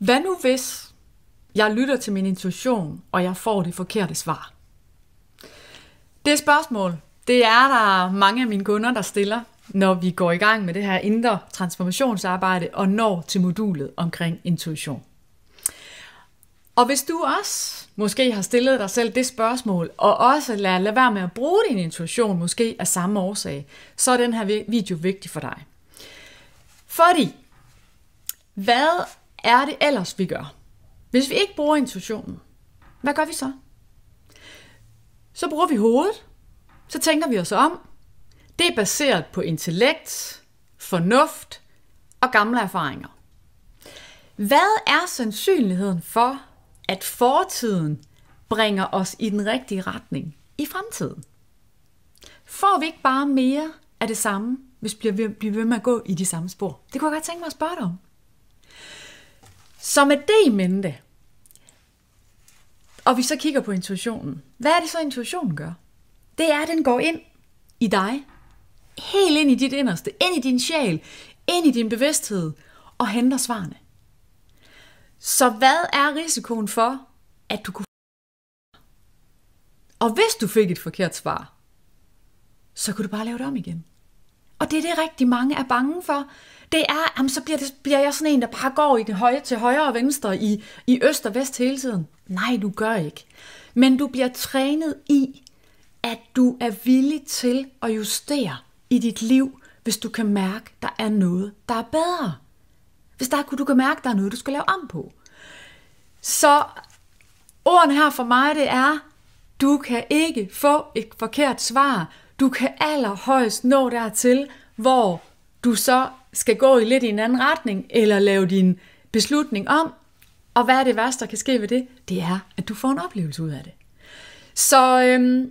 Hvad nu hvis jeg lytter til min intuition, og jeg får det forkerte svar? Det spørgsmål, det er der mange af mine kunder, der stiller, når vi går i gang med det her indre transformationsarbejde og når til modulet omkring intuition. Og hvis du også måske har stillet dig selv det spørgsmål, og også lader lade være med at bruge din intuition, måske af samme årsag, så er den her video vigtig for dig. Fordi, hvad er det ellers, vi gør? Hvis vi ikke bruger intuitionen, hvad gør vi så? Så bruger vi hovedet, så tænker vi os om. Det er baseret på intellekt, fornuft og gamle erfaringer. Hvad er sandsynligheden for, at fortiden bringer os i den rigtige retning i fremtiden? Får vi ikke bare mere af det samme, hvis vi bliver ved med at gå i de samme spor? Det kunne jeg godt tænke mig at spørge dig om. Så med det i mente, og vi så kigger på intuitionen, hvad er det så intuitionen gør? Det er, at den går ind i dig, helt ind i dit inderste, ind i din sjæl, ind i din bevidsthed og henter svarene. Så hvad er risikoen for, at du kunne Og hvis du fik et forkert svar, så kunne du bare lave det om igen det er det, rigtig mange er bange for. Det er, jamen, så bliver, det, bliver jeg sådan en, der bare går i det høje, til højre og venstre, i, i øst og vest hele tiden. Nej, du gør ikke. Men du bliver trænet i, at du er villig til at justere i dit liv, hvis du kan mærke, der er noget, der er bedre. Hvis der kunne du kan mærke, der er noget, du skal lave om på. Så ordene her for mig, det er, du kan ikke få et forkert svar. Du kan allerhøjst nå dertil, hvor du så skal gå i lidt i en anden retning, eller lave din beslutning om, og hvad er det værste, der kan ske ved det? Det er, at du får en oplevelse ud af det. Så øhm,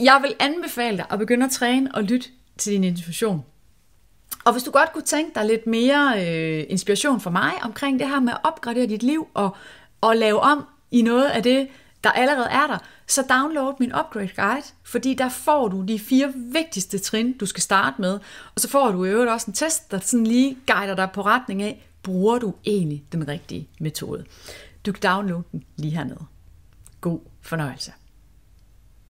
jeg vil anbefale dig at begynde at træne og lytte til din intuition. Og hvis du godt kunne tænke dig lidt mere øh, inspiration fra mig omkring det her med at opgradere dit liv og, og lave om i noget af det, der allerede er der, så download min Upgrade Guide, fordi der får du de fire vigtigste trin, du skal starte med, og så får du i øvrigt også en test, der sådan lige guider dig på retning af, bruger du egentlig den rigtige metode. Du kan downloade den lige hernede. God fornøjelse.